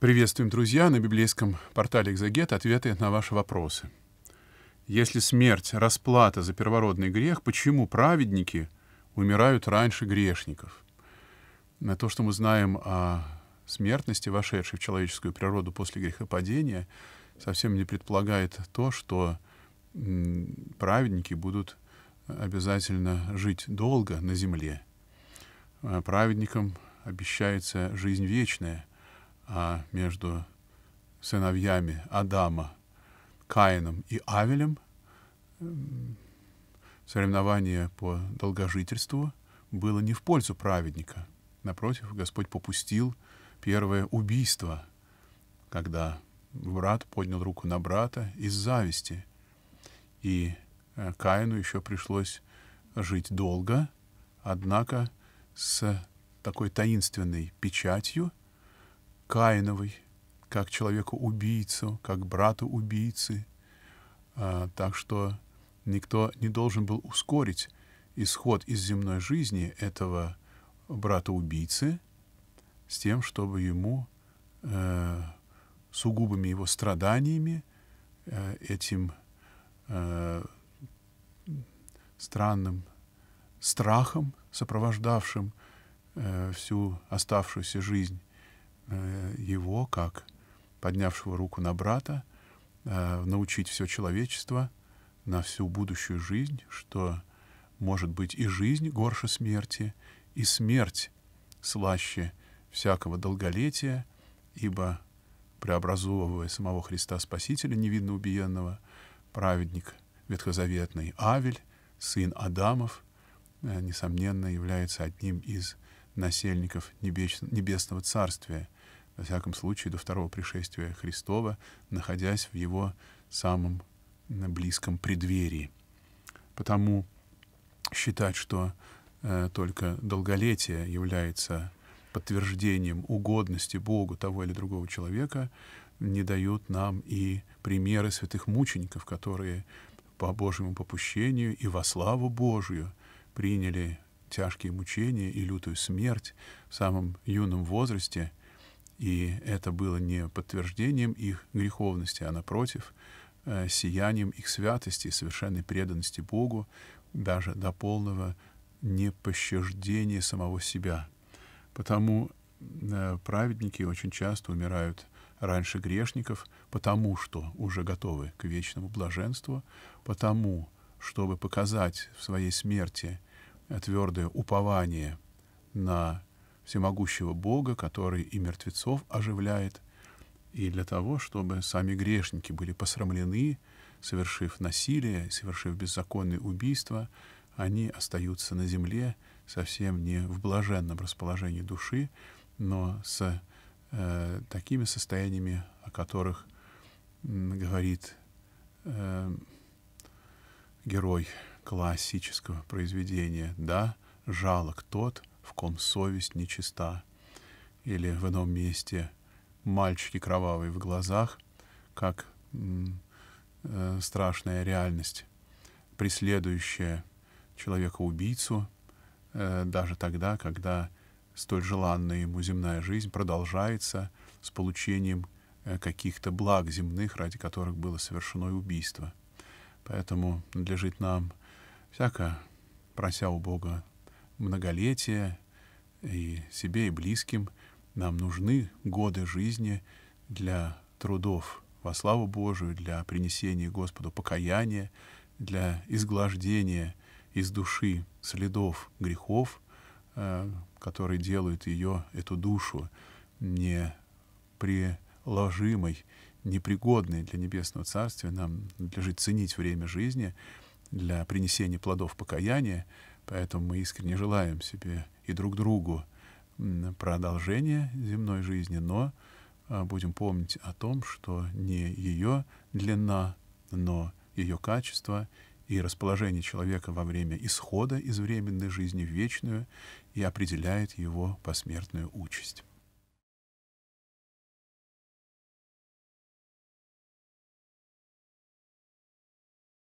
Приветствуем, друзья, на библейском портале «Экзегет» ответы на ваши вопросы. Если смерть — расплата за первородный грех, почему праведники умирают раньше грешников? На то, что мы знаем о смертности, вошедшей в человеческую природу после грехопадения, совсем не предполагает то, что праведники будут обязательно жить долго на земле. А праведникам обещается жизнь вечная, а, между сыновьями Адама, Каином и Авелем, соревнование по долгожительству было не в пользу праведника. Напротив, Господь попустил первое убийство, когда брат поднял руку на брата из зависти. И э, Каину еще пришлось жить долго, однако с такой таинственной печатью — Каиновой, как человеку-убийцу, как брату-убийцы. А, так что никто не должен был ускорить исход из земной жизни этого брата-убийцы с тем, чтобы ему э, сугубыми его страданиями, э, этим э, странным страхом, сопровождавшим э, всю оставшуюся жизнь, Э, его, как поднявшего руку на брата, э, научить все человечество на всю будущую жизнь, что может быть и жизнь горше смерти, и смерть слаще всякого долголетия, ибо, преобразовывая самого Христа Спасителя, невинно убиенного, праведник ветхозаветный Авель, сын Адамов, э, несомненно, является одним из насельников небесного царствия — во всяком случае, до второго пришествия Христова, находясь в его самом близком преддверии. Потому считать, что э, только долголетие является подтверждением угодности Богу того или другого человека, не дают нам и примеры святых мучеников, которые по Божьему попущению и во славу Божию приняли тяжкие мучения и лютую смерть в самом юном возрасте — и это было не подтверждением их греховности, а напротив, э, сиянием их святости и совершенной преданности Богу, даже до полного непощаждения самого себя. Потому э, праведники очень часто умирают раньше грешников, потому что уже готовы к вечному блаженству, потому, чтобы показать в своей смерти э, твердое упование на всемогущего Бога, который и мертвецов оживляет, и для того, чтобы сами грешники были посрамлены, совершив насилие, совершив беззаконные убийства, они остаются на земле совсем не в блаженном расположении души, но с э, такими состояниями, о которых говорит э, герой классического произведения. «Да, жалок тот, в ком совесть нечиста, или в ином месте мальчики кровавые в глазах, как э, страшная реальность, преследующая человека-убийцу, э, даже тогда, когда столь желанная ему земная жизнь продолжается с получением э, каких-то благ земных, ради которых было совершено убийство. Поэтому надлежит нам всяко, прося у Бога многолетия и себе, и близким. Нам нужны годы жизни для трудов во славу Божию, для принесения Господу покаяния, для изглаждения из души следов грехов, э, которые делают ее, эту душу, неприложимой, непригодной для Небесного Царствия. Нам надлежит ценить время жизни для принесения плодов покаяния, Поэтому мы искренне желаем себе и друг другу продолжения земной жизни, но а, будем помнить о том, что не ее длина, но ее качество и расположение человека во время исхода из временной жизни в вечную и определяет его посмертную участь.